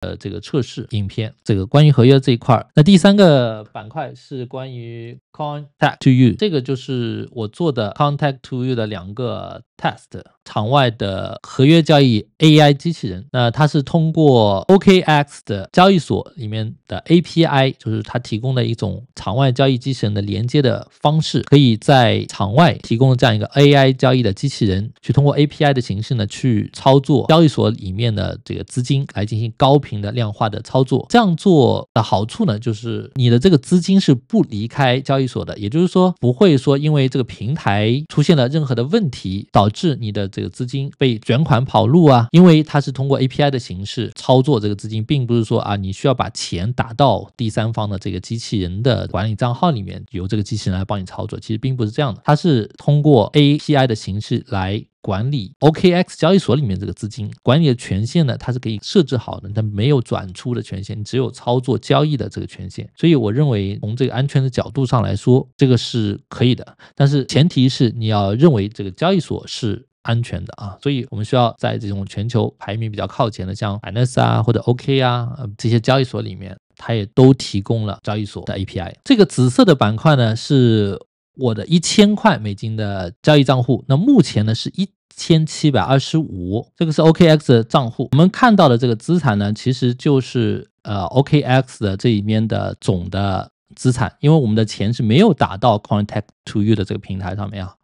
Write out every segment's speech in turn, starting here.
呃，这个测试影片，这个关于合约这一块。那第三个板块是关于 contact to you，这个就是我做的 contact to you 的两个 test。场外的合约交易 AI 机器人，那它是通过 OKX 的交易所里面的 API，就是它提供的一种场外交易机器人的连接的方式，可以在场外提供这样一个 AI 交易的机器人，去通过 API 的形式呢去操作交易所里面的这个资金来进行高频的量化的操作。这样做的好处呢，就是你的这个资金是不离开交易所的，也就是说不会说因为这个平台出现了任何的问题导致你的这这个资金被卷款跑路啊！因为它是通过 API 的形式操作这个资金，并不是说啊你需要把钱打到第三方的这个机器人的管理账号里面，由这个机器人来帮你操作。其实并不是这样的，它是通过 API 的形式来管理 OKX 交易所里面这个资金管理的权限呢，它是可以设置好的，它没有转出的权限，你只有操作交易的这个权限。所以我认为从这个安全的角度上来说，这个是可以的，但是前提是你要认为这个交易所是。安全的啊，所以我们需要在这种全球排名比较靠前的，像纳斯啊或者 OK 啊这些交易所里面，它也都提供了交易所的 API。这个紫色的板块呢，是我的一千块美金的交易账户，那目前呢是一千七百二十五。这个是 OKX 的账户，我们看到的这个资产呢，其实就是呃 OKX 的这里面的总的资产，因为我们的钱是没有打到 Contact to You 的这个平台上面啊。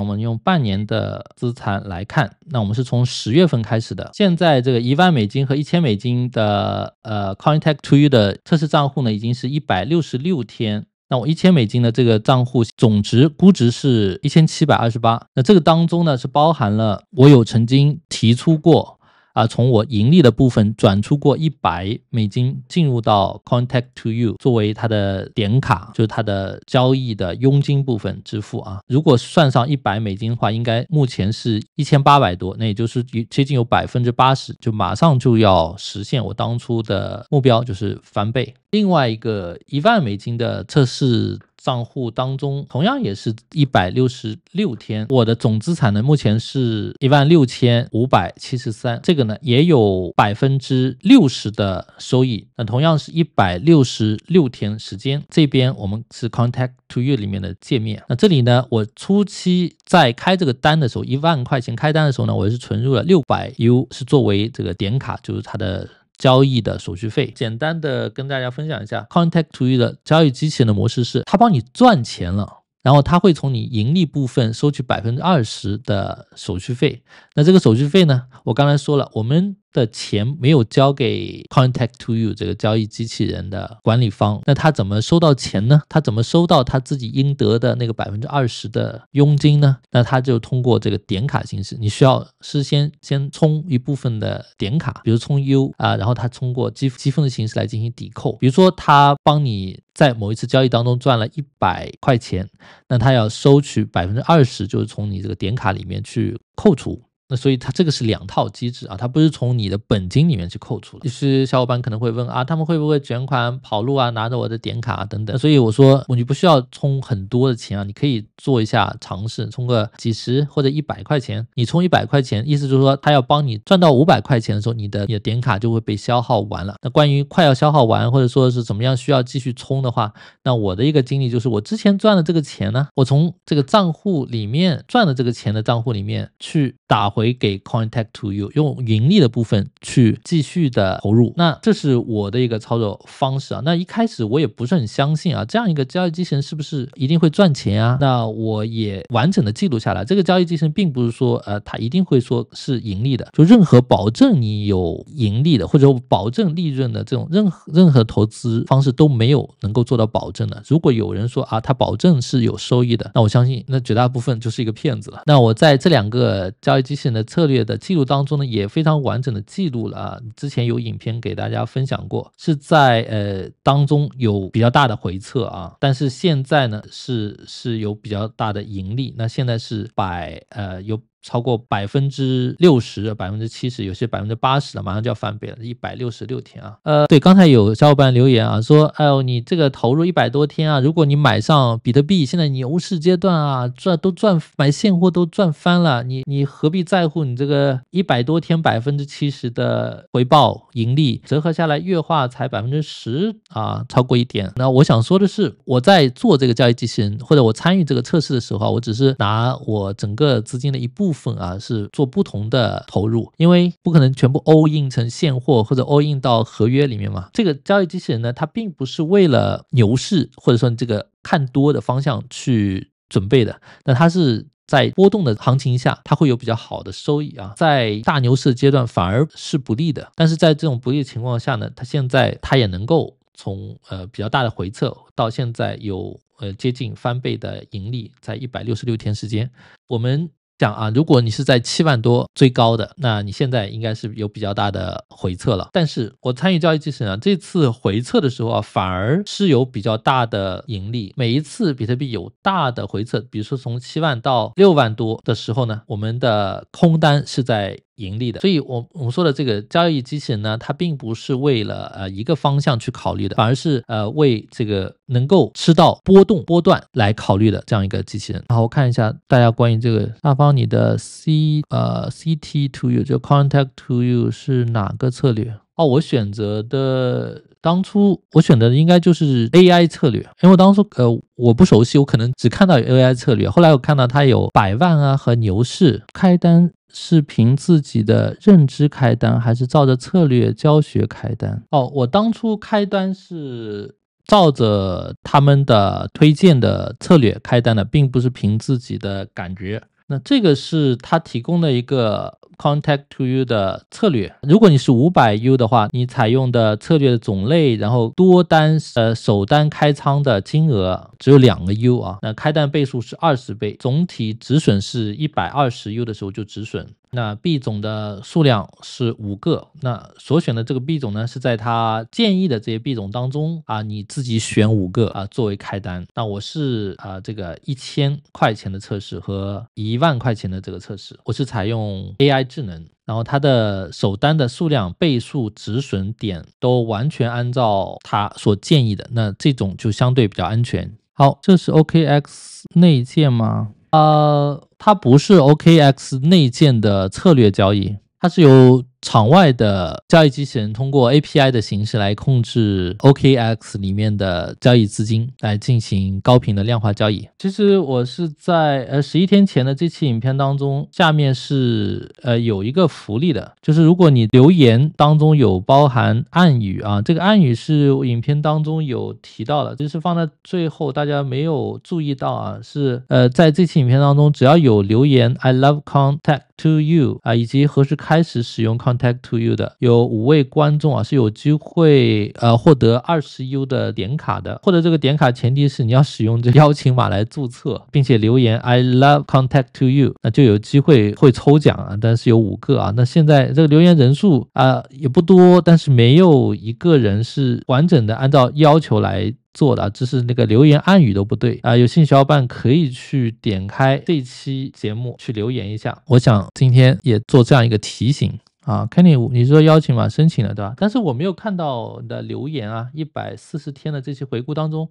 我们用半年的资产来看，那我们是从十月份开始的。现在这个一万美金和一千美金的呃 c o i n t e c h o u 的测试账户呢，已经是一百六十六天。那我一千美金的这个账户总值估值是一千七百二十八。那这个当中呢，是包含了我有曾经提出过。啊，从我盈利的部分转出过一百美金，进入到 Contact to You 作为它的点卡，就是它的交易的佣金部分支付啊。如果算上一百美金的话，应该目前是一千八百多，那也就是接近有百分之八十，就马上就要实现我当初的目标，就是翻倍。另外一个一万美金的测试。账户当中同样也是一百六十六天，我的总资产呢目前是一万六千五百七十三，这个呢也有百分之六十的收益，那同样是一百六十六天时间，这边我们是 contact to you 里面的界面，那这里呢我初期在开这个单的时候，一万块钱开单的时候呢，我是存入了六百 U 是作为这个点卡，就是它的。交易的手续费，简单的跟大家分享一下。c o n t a c t to y o u 的交易机器人的模式是，它帮你赚钱了，然后他会从你盈利部分收取百分之二十的手续费。那这个手续费呢？我刚才说了，我们。的钱没有交给 Contact to You 这个交易机器人的管理方，那他怎么收到钱呢？他怎么收到他自己应得的那个百分之二十的佣金呢？那他就通过这个点卡形式，你需要事先先充一部分的点卡，比如充 U 啊，然后他通过积积分的形式来进行抵扣。比如说他帮你在某一次交易当中赚了一百块钱，那他要收取百分之二十，就是从你这个点卡里面去扣除。那所以它这个是两套机制啊，它不是从你的本金里面去扣除的。就小伙伴可能会问啊，他们会不会卷款跑路啊，拿着我的点卡等等。所以我说，你不需要充很多的钱啊，你可以做一下尝试，充个几十或者一百块钱。你充一百块钱，意思就是说，他要帮你赚到五百块钱的时候，你的你的点卡就会被消耗完了。那关于快要消耗完或者说是怎么样需要继续充的话，那我的一个经历就是，我之前赚的这个钱呢，我从这个账户里面赚的这个钱的账户里面去打。回给 contact to you，用盈利的部分去继续的投入，那这是我的一个操作方式啊。那一开始我也不是很相信啊，这样一个交易机器人是不是一定会赚钱啊？那我也完整的记录下来，这个交易机器人并不是说呃它一定会说是盈利的，就任何保证你有盈利的或者保证利润的这种任何任何投资方式都没有能够做到保证的。如果有人说啊他保证是有收益的，那我相信那绝大部分就是一个骗子了。那我在这两个交易机器。的策略的记录当中呢，也非常完整的记录了啊。之前有影片给大家分享过，是在呃当中有比较大的回撤啊，但是现在呢是是有比较大的盈利，那现在是百呃有。超过百分之六十、百分之七十，有些百分之八十了，马上就要翻倍了，一百六十六天啊！呃，对，刚才有小伙伴留言啊，说，哎呦，你这个投入一百多天啊，如果你买上比特币，现在牛市阶段啊，赚都赚，买现货都赚翻了，你你何必在乎你这个一百多天百分之七十的回报盈利？折合下来月化才百分之十啊，超过一点。那我想说的是，我在做这个交易机器人，或者我参与这个测试的时候我只是拿我整个资金的一部分。分啊是做不同的投入，因为不可能全部 all in 成现货或者 all in 到合约里面嘛。这个交易机器人呢，它并不是为了牛市或者说这个看多的方向去准备的，那它是在波动的行情下，它会有比较好的收益啊。在大牛市阶段反而是不利的，但是在这种不利的情况下呢，它现在它也能够从呃比较大的回撤到现在有呃接近翻倍的盈利，在一百六十六天时间，我们。讲啊，如果你是在七万多最高的，那你现在应该是有比较大的回撤了。但是我参与交易之时啊，这次回撤的时候啊，反而是有比较大的盈利。每一次比特币有大的回撤，比如说从七万到六万多的时候呢，我们的空单是在。盈利的，所以，我我们说的这个交易机器人呢，它并不是为了呃一个方向去考虑的，反而是呃为这个能够吃到波动波段来考虑的这样一个机器人。然后我看一下大家关于这个下方你的 C 呃 CT to you 就 contact to you 是哪个策略？哦，我选择的当初我选择的应该就是 AI 策略，因为我当初呃我不熟悉，我可能只看到 AI 策略，后来我看到它有百万啊和牛市开单。是凭自己的认知开单，还是照着策略教学开单？哦，我当初开单是照着他们的推荐的策略开单的，并不是凭自己的感觉。那这个是他提供的一个。contact to you 的策略，如果你是五百 u 的话，你采用的策略的种类，然后多单呃首单开仓的金额只有两个 u 啊，那开单倍数是二十倍，总体止损是一百二十 u 的时候就止损。那币种的数量是五个，那所选的这个币种呢是在它建议的这些币种当中啊，你自己选五个啊作为开单。那我是啊这个一千块钱的测试和一万块钱的这个测试，我是采用 AI 智能，然后它的首单的数量倍数止损点都完全按照它所建议的，那这种就相对比较安全。好，这是 OKX 内建吗？呃，它不是 OKX 内建的策略交易，它是由。场外的交易机器人通过 API 的形式来控制 OKX 里面的交易资金，来进行高频的量化交易。其实我是在呃十一天前的这期影片当中，下面是呃有一个福利的，就是如果你留言当中有包含暗语啊，这个暗语是影片当中有提到的，就是放在最后大家没有注意到啊，是呃在这期影片当中只要有留言 I love contact to you 啊，以及何时开始使用 contact。Contact to you 的有五位观众啊，是有机会呃获得二十 U 的点卡的。获得这个点卡前提是你要使用这邀请码来注册，并且留言 I love Contact to you，那就有机会会抽奖啊。但是有五个啊，那现在这个留言人数啊也不多，但是没有一个人是完整的按照要求来做的，只是那个留言暗语都不对啊。有兴趣小伙伴可以去点开这期节目去留言一下。我想今天也做这样一个提醒。啊，Kenny，你说邀请嘛，申请了对吧？但是我没有看到你的留言啊。一百四十天的这期回顾当中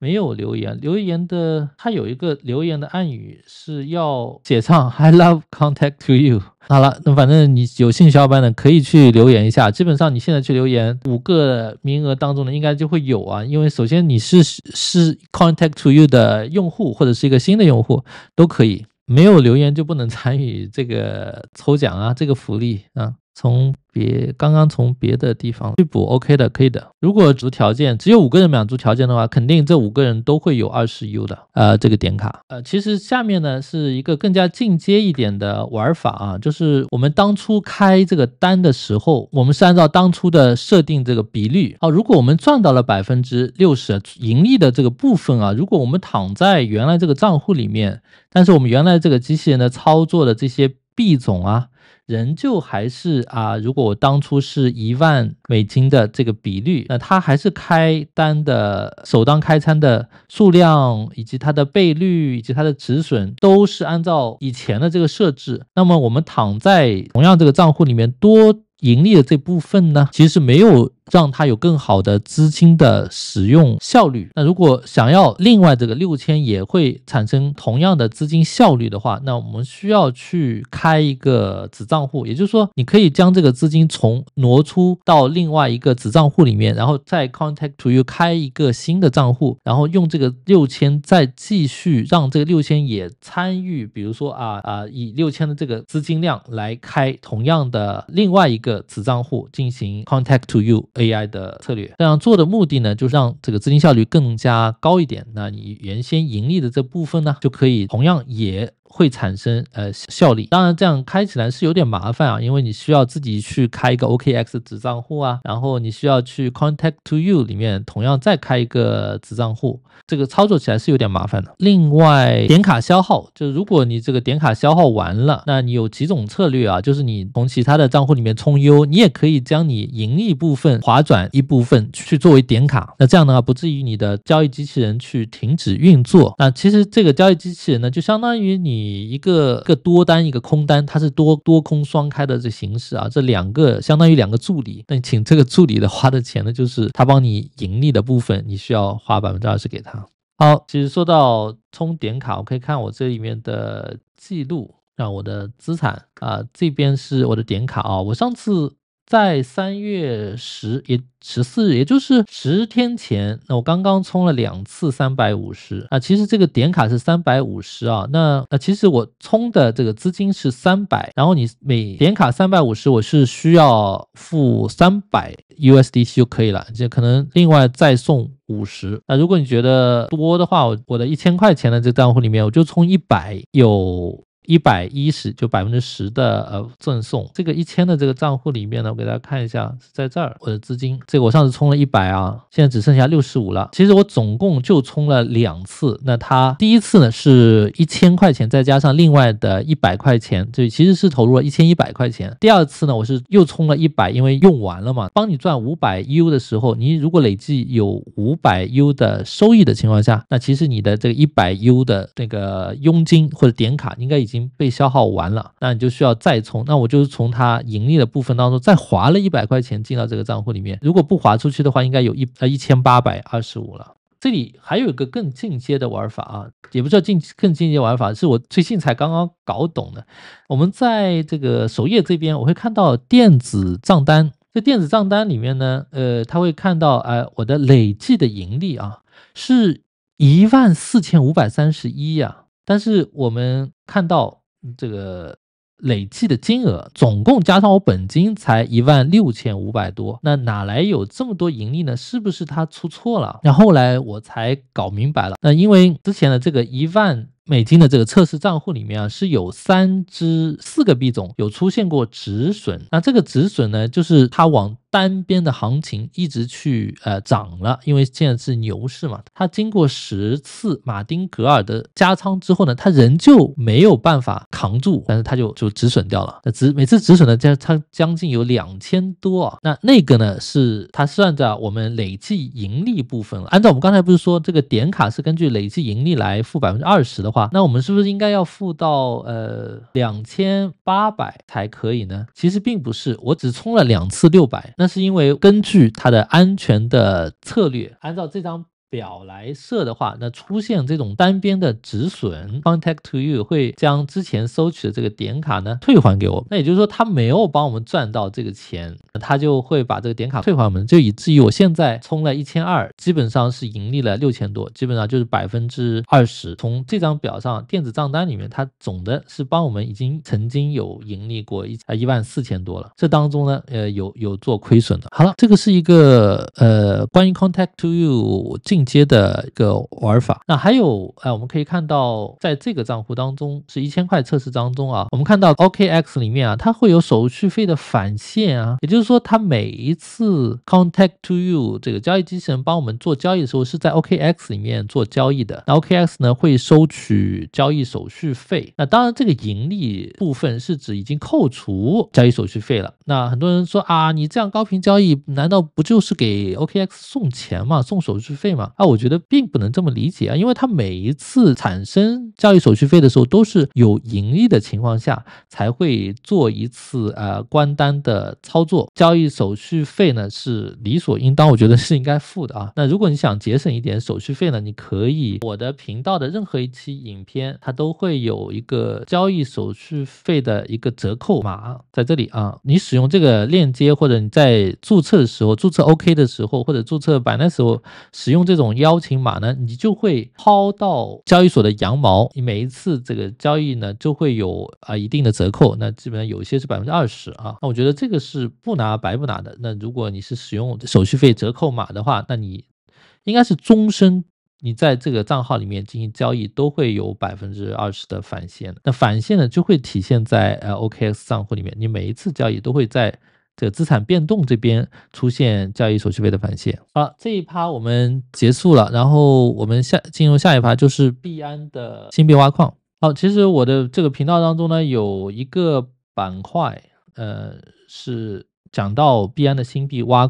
没有留言，留言的它有一个留言的暗语是要写上 i love contact to you”。好了，那反正你有兴趣小伙伴呢可以去留言一下。基本上你现在去留言，五个名额当中呢应该就会有啊，因为首先你是是 contact to you 的用户或者是一个新的用户都可以。没有留言就不能参与这个抽奖啊，这个福利啊。从别刚刚从别的地方去补，OK 的，可以的。如果足条件，只有五个人满足条件的话，肯定这五个人都会有二十 U 的，呃，这个点卡。呃，其实下面呢是一个更加进阶一点的玩法啊，就是我们当初开这个单的时候，我们是按照当初的设定这个比率。好，如果我们赚到了百分之六十盈利的这个部分啊，如果我们躺在原来这个账户里面，但是我们原来这个机器人的操作的这些币种啊。仍旧还是啊，如果我当初是一万美金的这个比率，那它还是开单的首当开餐的数量，以及它的倍率，以及它的止损，都是按照以前的这个设置。那么我们躺在同样这个账户里面多。盈利的这部分呢，其实没有让它有更好的资金的使用效率。那如果想要另外这个六千也会产生同样的资金效率的话，那我们需要去开一个子账户，也就是说，你可以将这个资金从挪出到另外一个子账户里面，然后再 contact to you 开一个新的账户，然后用这个六千再继续让这个六千也参与，比如说啊啊，以六千的这个资金量来开同样的另外一个。子账户进行 contact to you AI 的策略，这样做的目的呢，就是让这个资金效率更加高一点。那你原先盈利的这部分呢，就可以同样也。会产生呃效力。当然这样开起来是有点麻烦啊，因为你需要自己去开一个 OKX 子账户啊，然后你需要去 Contact to you 里面同样再开一个子账户，这个操作起来是有点麻烦的。另外点卡消耗，就如果你这个点卡消耗完了，那你有几种策略啊，就是你从其他的账户里面充 U，你也可以将你盈利部分划转一部分去作为点卡，那这样的话不至于你的交易机器人去停止运作。那其实这个交易机器人呢，就相当于你。你一个个多单一个空单，它是多多空双开的这形式啊，这两个相当于两个助理。那请这个助理的花的钱呢，就是他帮你盈利的部分，你需要花百分之二十给他。好，其实说到充点卡，我可以看我这里面的记录，让我的资产啊，这边是我的点卡啊，我上次。在三月十也十四日，也就是十天前，那我刚刚充了两次三百五十啊。其实这个点卡是三百五十啊。那那其实我充的这个资金是三百，然后你每点卡三百五十，我是需要付三百 USDT 就可以了，就可能另外再送五十。那如果你觉得多的话，我的一千块钱的这账户里面，我就充一百有。一百一十就百分之十的呃赠送，这个一千的这个账户里面呢，我给大家看一下是在这儿我的资金，这个我上次充了一百啊，现在只剩下六十五了。其实我总共就充了两次，那它第一次呢是一千块钱，再加上另外的一百块钱，这其实是投入了一千一百块钱。第二次呢我是又充了一百，因为用完了嘛。帮你赚五百 U 的时候，你如果累计有五百 U 的收益的情况下，那其实你的这个一百 U 的那个佣金或者点卡应该已经。经被消耗完了，那你就需要再充。那我就是从它盈利的部分当中再划了一百块钱进到这个账户里面。如果不划出去的话，应该有一呃一千八百二十五了。这里还有一个更进阶的玩法啊，也不知道进更进阶玩法是我最近才刚刚搞懂的。我们在这个首页这边，我会看到电子账单，在电子账单里面呢，呃，他会看到呃，我的累计的盈利啊是一万四千五百三十一呀。但是我们看到这个累计的金额，总共加上我本金才一万六千五百多，那哪来有这么多盈利呢？是不是它出错了？那后来我才搞明白了，那因为之前的这个一万。美金的这个测试账户里面啊，是有三只四个币种有出现过止损。那这个止损呢，就是它往单边的行情一直去呃涨了，因为现在是牛市嘛。它经过十次马丁格尔的加仓之后呢，它仍旧没有办法扛住，但是它就就止损掉了。那止每次止损的加仓将近有两千多。啊。那那个呢，是它算在我们累计盈利部分了。按照我们刚才不是说这个点卡是根据累计盈利来付百分之二十的。那我们是不是应该要付到呃两千八百才可以呢？其实并不是，我只充了两次六百，那是因为根据它的安全的策略，按照这张。表来设的话，那出现这种单边的止损，contact to you 会将之前收取的这个点卡呢退还给我。那也就是说，他没有帮我们赚到这个钱，他就会把这个点卡退还我们，就以至于我现在充了一千二，基本上是盈利了六千多，基本上就是百分之二十。从这张表上，电子账单里面，它总的是帮我们已经曾经有盈利过一啊一万四千多了。这当中呢，呃，有有做亏损的。好了，这个是一个呃关于 contact to you 这。进阶的一个玩法，那还有哎，我们可以看到，在这个账户当中是一千块测试当中啊，我们看到 OKX 里面啊，它会有手续费的返现啊，也就是说，它每一次 contact to you 这个交易机器人帮我们做交易的时候，是在 OKX 里面做交易的，那 OKX 呢会收取交易手续费，那当然这个盈利部分是指已经扣除交易手续费了。那很多人说啊，你这样高频交易难道不就是给 OKX 送钱嘛，送手续费嘛？啊，我觉得并不能这么理解啊，因为它每一次产生交易手续费的时候，都是有盈利的情况下才会做一次呃关单的操作。交易手续费呢是理所应当，我觉得是应该付的啊。那如果你想节省一点手续费呢，你可以我的频道的任何一期影片，它都会有一个交易手续费的一个折扣码在这里啊。你使用这个链接或者你在注册的时候，注册 OK 的时候或者注册版的时候使用这。这种邀请码呢，你就会薅到交易所的羊毛。你每一次这个交易呢，就会有啊一定的折扣。那基本上有一些是百分之二十啊。那我觉得这个是不拿白不拿的。那如果你是使用手续费折扣码的话，那你应该是终身你在这个账号里面进行交易都会有百分之二十的返现。那返现呢就会体现在呃 OKX 账户里面，你每一次交易都会在。这个资产变动这边出现交易手续费的反现。好，这一趴我们结束了，然后我们下进入下一趴，就是币安的新币挖矿。好，其实我的这个频道当中呢，有一个板块，呃，是讲到币安的新币挖。